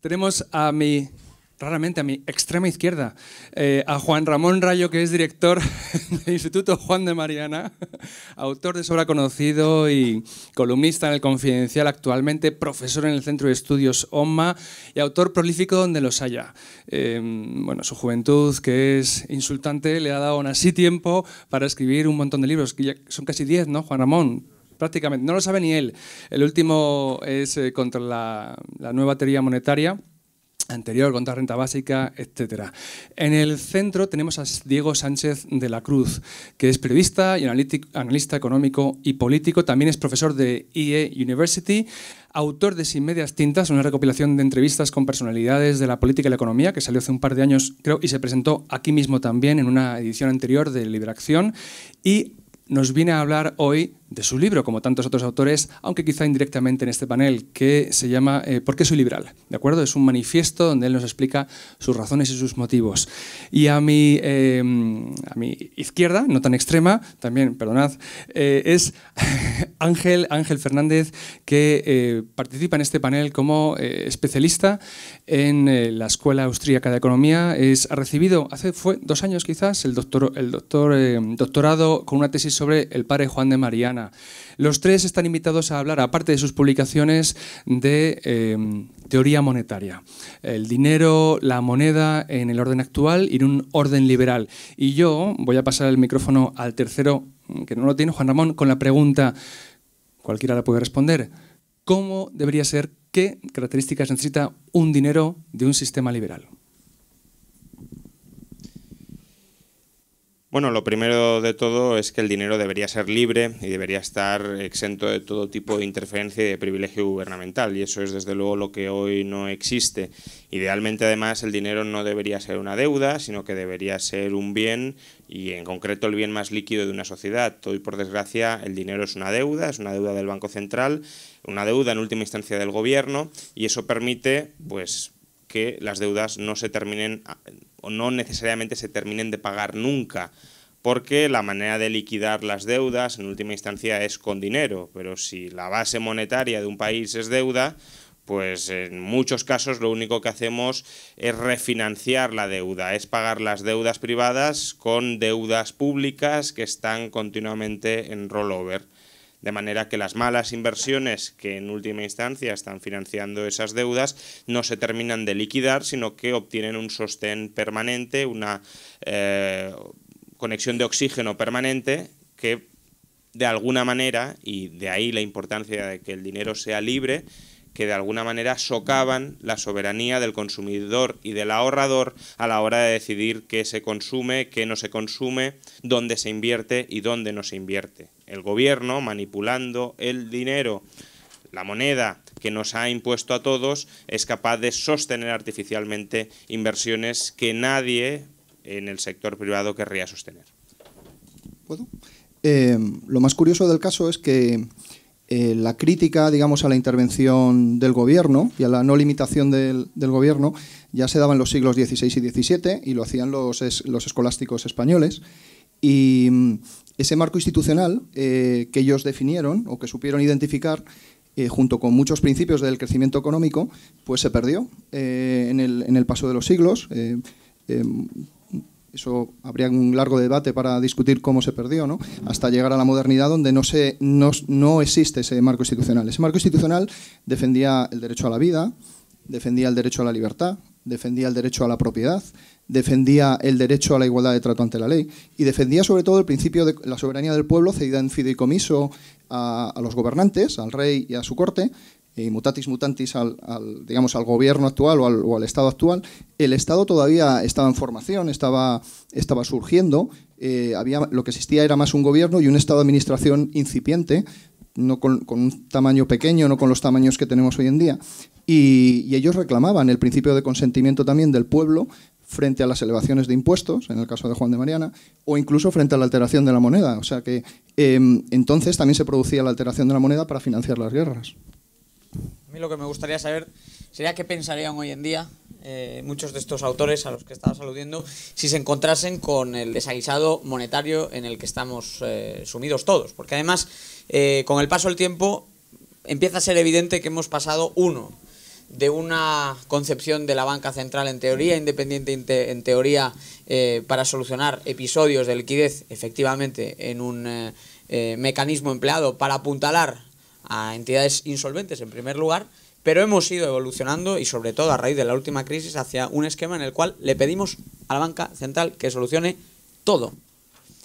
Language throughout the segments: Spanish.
Tenemos a mi, raramente a mi extrema izquierda, eh, a Juan Ramón Rayo, que es director del Instituto Juan de Mariana, autor de sobra conocido y columnista en el Confidencial, actualmente profesor en el Centro de Estudios OMMA y autor prolífico donde los haya. Em, bueno, su juventud, que es insultante, le ha dado aún así tiempo para escribir un montón de libros, que ya son casi 10, ¿no, Juan Ramón? prácticamente, no lo sabe ni él. El último es eh, contra la, nueva teoría monetaria anterior, contra renta básica, etc. En el centro tenemos a Diego Sánchez de la Cruz, que es periodista y analista económico y político, también es profesor de EA University, autor de Sin Medias Tintas, una recopilación de entrevistas con personalidades de la política y la economía, que salió hace un par de años, creo, y se presentó aquí mismo también en una edición anterior de Liberación, y nos viene a hablar hoy de su libro, como tantos otros autores, aunque quizá indirectamente en este panel, que se llama eh, ¿Por qué soy liberal? ¿De acuerdo? Es un manifiesto donde él nos explica sus razones y sus motivos. Y a mi, eh, a mi izquierda, no tan extrema, también, perdonad, eh, es Ángel, Ángel Fernández, que participa en este panel como especialista en la Escuela Austríaca de Economía. Es, ha recibido, hace fue dos años quizás, el, doctor, el doctor, doctorado con una tesis sobre el padre Juan de Mariana los tres están invitados a hablar, aparte de sus publicaciones, de eh, teoría monetaria. El dinero, la moneda en el orden actual y en un orden liberal. Y yo voy a pasar el micrófono al tercero, mm, que no lo tiene, Juan Ramón, con la pregunta, cualquiera la puede responder, ¿cómo debería ser, qué características necesita un dinero de un sistema liberal? Bueno, lo primero de todo es que el dinero debería ser libre y debería estar exento de todo tipo de interferencia y de privilegio gubernamental, y eso es desde luego lo que hoy no existe. Idealmente, además, el dinero no debería ser una deuda, sino que debería ser un bien, y en concreto el bien más líquido de una sociedad. Hoy, por desgracia, el dinero es una deuda, es una deuda del Banco Central, una deuda en última instancia del gobierno, y eso permite, pues, que las deudas no se terminen ah, o no necesariamente se terminen de pagar nunca, porque la manera de liquidar las deudas en última instancia es con dinero, pero si la base monetaria de un país es deuda, pues en muchos casos lo único que hacemos es refinanciar la deuda, es pagar las deudas privadas con deudas públicas que están continuamente en rollover. De manera que las malas inversiones que en última instancia están financiando esas deudas no se terminan de liquidar, sino que obtienen un sostén permanente, una eh, conexión de oxígeno permanente que de alguna manera, y de ahí la importancia de que el dinero sea libre, que de alguna manera socavan la soberanía del consumidor y del ahorrador a la hora de decidir qué se consume, qué no se consume, dónde se invierte y dónde no se invierte el gobierno manipulando el dinero, la moneda que nos ha impuesto a todos, es capaz de sostener artificialmente inversiones que nadie en el sector privado querría sostener. Eh, lo más curioso del caso es que eh, la crítica, digamos, a la intervención del gobierno y a la no limitación del, gobierno ya se daba en los siglos XVI y XVII y lo hacían los, los escolásticos españoles. Y ese marco institucional eh, que ellos definieron o que supieron identificar, eh, junto con muchos principios del crecimiento económico, pues se perdió eh, en, el, paso de los siglos. Em, eso habría un largo debate para discutir cómo se perdió, ¿no? hasta llegar a la modernidad donde no, se, no existe ese marco institucional. Ese marco institucional defendía el derecho a la vida, defendía el derecho a la libertad, defendía el derecho a la propiedad, defendía el derecho a la igualdad de trato ante la ley y defendía sobre todo el principio de la soberanía del pueblo cedida en fideicomiso a, los gobernantes, al rey y a su corte, y e mutatis mutantis al, digamos, al gobierno actual o al, Estado actual, el Estado todavía estaba en formación, estaba, surgiendo, eh, había, lo que existía era más un gobierno y un Estado de administración incipiente, no con, un tamaño pequeño, no con los tamaños que tenemos hoy en día. Y, ellos reclamaban el principio de consentimiento también del pueblo frente a las elevaciones de impuestos, en el caso de Juan de Mariana, o incluso frente a la alteración de la moneda. O sea que em, entonces también se producía la alteración de la moneda para financiar las guerras. A mí lo que me gustaría saber sería qué pensarían hoy en día eh, muchos de estos autores a los que estabas aludiendo, si se encontrasen con el desaguisado monetario en el que estamos eh, sumidos todos. Porque además, eh, con el paso del tiempo, empieza a ser evidente que hemos pasado, uno, de una concepción de la banca central en teoría, independiente en teoría, para solucionar episodios de liquidez, efectivamente, en un mecanismo empleado para apuntalar a entidades insolventes en primer lugar, pero hemos ido evolucionando y sobre todo a raíz de la última crisis hacia un esquema en el cual le pedimos a la banca central que solucione todo.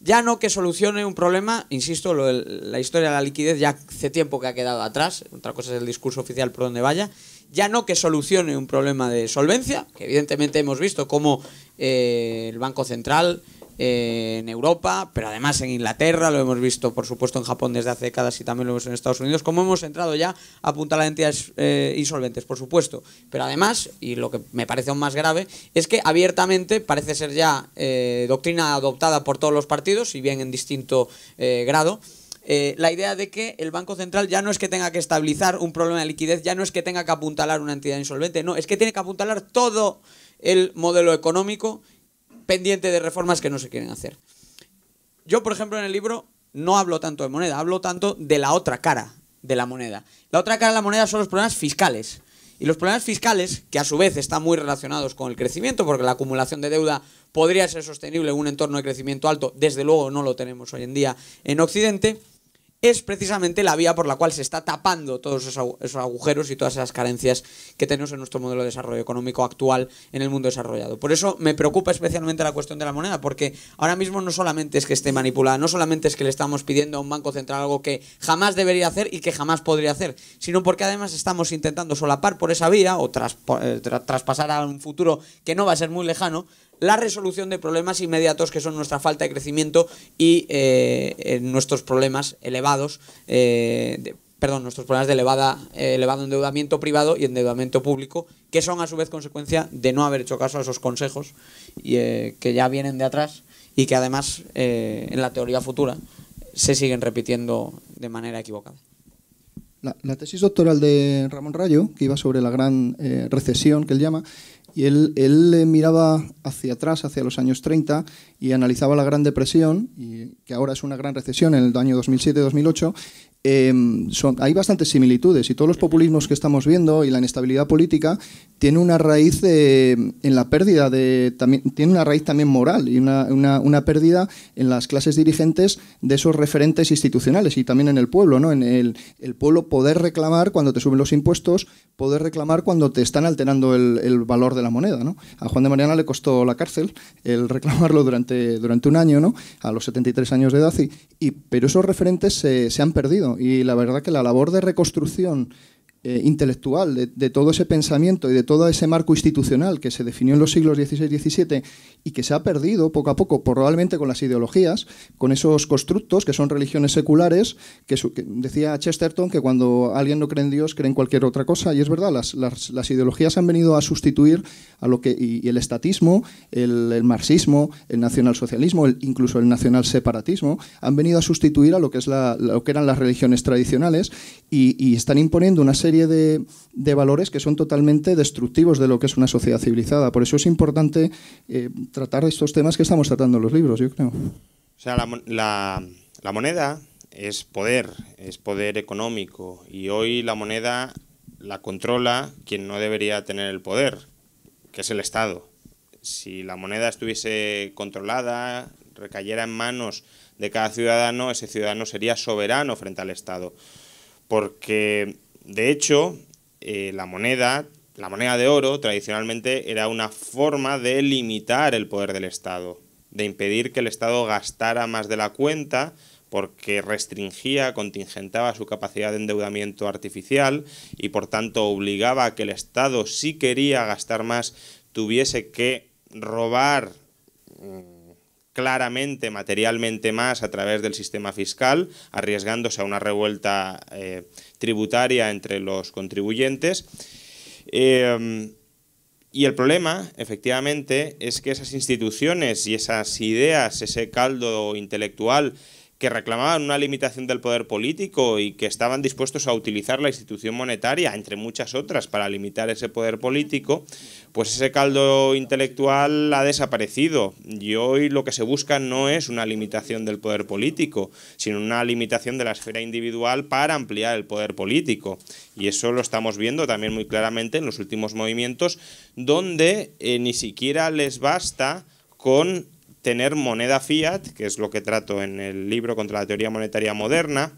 Ya no que solucione un problema, insisto, la historia de la liquidez ya hace tiempo que ha quedado atrás, otra cosa es el discurso oficial por donde vaya, ya no que solucione un problema de solvencia, que evidentemente hemos visto cómo eh, el Banco Central eh, en Europa, pero además en Inglaterra, lo hemos visto por supuesto en Japón desde hace décadas y también lo hemos en Estados Unidos, como hemos entrado ya a apuntalar entidades eh, insolventes, por supuesto. Pero además, y lo que me parece aún más grave, es que abiertamente parece ser ya eh, doctrina adoptada por todos los partidos, si bien en distinto grado, la idea de que el Banco Central ya no es que tenga que estabilizar un problema de liquidez, ya no es que tenga que apuntalar una entidad insolvente, no, es que tiene que apuntalar todo el modelo económico pendiente de reformas que no se quieren hacer. Yo, por ejemplo, en el libro no hablo tanto de moneda, hablo tanto de la otra cara de la moneda. La otra cara de la moneda son los problemas fiscales. Y los problemas fiscales, que a su vez están muy relacionados con el crecimiento, porque la acumulación de deuda podría ser sostenible en un entorno de crecimiento alto, desde luego no lo tenemos hoy en día en Occidente, es precisamente la vía por la cual se está tapando todos esos agujeros y todas esas carencias que tenemos en nuestro modelo de desarrollo económico actual en el mundo desarrollado. Por eso me preocupa especialmente la cuestión de la moneda, porque ahora mismo no solamente es que esté manipulada, no solamente es que le estamos pidiendo a un banco central algo que jamás debería hacer y que jamás podría hacer, sino porque además estamos intentando solapar por esa vía o eh, traspasar a un futuro que no va a ser muy lejano la resolución de problemas inmediatos que son nuestra falta de crecimiento y eh, nuestros problemas elevados eh, perdón, nuestros problemas de elevada, eh, elevado endeudamiento privado y endeudamiento público, que son a su vez consecuencia de no haber hecho caso a esos consejos y, que ya vienen de atrás y que además en la teoría futura se siguen repitiendo de manera equivocada. la tesis doctoral de Ramón Rayo, que iba sobre la gran recesión que él llama, y él, miraba hacia atrás, hacia los años 30, y analizaba la Gran Depresión, y que ahora es una gran recesión en el año 2007-2008. Em, hay bastantes similitudes y todos los populismos que estamos viendo y la inestabilidad política tiene una raíz en la pérdida de también tiene una raíz también moral y una, pérdida en las clases dirigentes de esos referentes institucionales y también en el pueblo no en el, pueblo poder reclamar cuando te suben los impuestos poder reclamar cuando te están alterando el, el valor de la moneda. ¿no? A Juan de Mariana le costó la cárcel el reclamarlo durante, durante un año, ¿no? a los 73 años de edad, y, pero esos referentes se, se han perdido. Y la verdad que la labor de reconstrucción eh, intelectual, de, todo ese pensamiento y de todo ese marco institucional que se definió en los siglos XVI y XVII y que se ha perdido poco a poco, probablemente con las ideologías, con esos constructos que son religiones seculares, que, decía Chesterton que cuando alguien no cree en Dios cree en cualquier otra cosa, y es verdad, las, ideologías han venido a sustituir a lo que, y, el estatismo, el, marxismo, el nacionalsocialismo, incluso el nacionalseparatismo, han venido a sustituir a lo que, es lo que eran las religiones tradicionales y están imponiendo una serie de, valores que son totalmente destructivos de lo que es una sociedad civilizada. Por eso es importante eh, tratar estos temas que estamos tratando en los libros, yo creo. O sea, la, la, la moneda es poder, es poder económico. Y hoy la moneda la controla quien no debería tener el poder, que es el Estado. Si la moneda estuviese controlada, recayera en manos de cada ciudadano, ese ciudadano sería soberano frente al Estado. Porque de hecho, eh, la moneda, la moneda de oro, tradicionalmente era una forma de limitar el poder del Estado, de impedir que el Estado gastara más de la cuenta porque restringía, contingentaba su capacidad de endeudamiento artificial y por tanto obligaba a que el Estado, si quería gastar más, tuviese que robar mm, claramente, materialmente más a través del sistema fiscal, arriesgándose a una revuelta eh, tributaria entre los contribuyentes. Eh, y el problema, efectivamente, es que esas instituciones y esas ideas, ese caldo intelectual que reclamaban una limitación del poder político y que estaban dispuestos a utilizar la institución monetaria, entre muchas otras, para limitar ese poder político, pues ese caldo intelectual ha desaparecido. Y hoy lo que se busca no es una limitación del poder político, sino una limitación de la esfera individual para ampliar el poder político. Y eso lo estamos viendo también muy claramente en los últimos movimientos, donde eh, ni siquiera les basta con tener moneda fiat, que es lo que trato en el libro contra la teoría monetaria moderna,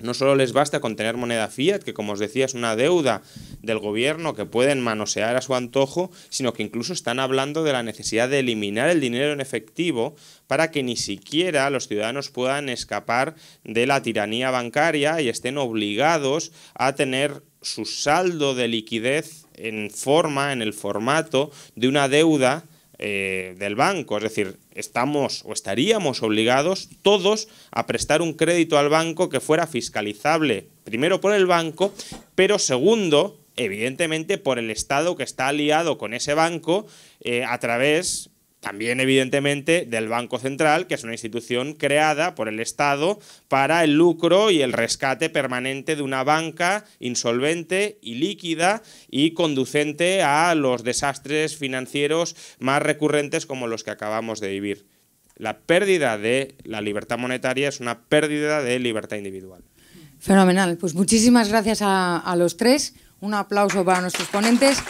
no solo les basta con tener moneda fiat, que como os decía es una deuda del gobierno que pueden manosear a su antojo, sino que incluso están hablando de la necesidad de eliminar el dinero en efectivo para que ni siquiera los ciudadanos puedan escapar de la tiranía bancaria y estén obligados a tener su saldo de liquidez en forma, en el formato de una deuda eh, del banco. Es decir, estamos o estaríamos obligados todos a prestar un crédito al banco que fuera fiscalizable, primero por el banco, pero segundo, evidentemente, por el Estado que está aliado con ese banco eh, a través también, evidentemente, del Banco Central, que es una institución creada por el Estado para el lucro y el rescate permanente de una banca insolvente y líquida y conducente a los desastres financieros más recurrentes como los que acabamos de vivir. La pérdida de la libertad monetaria es una pérdida de libertad individual. Fenomenal. Pues muchísimas gracias a, los tres. Un aplauso para nuestros ponentes.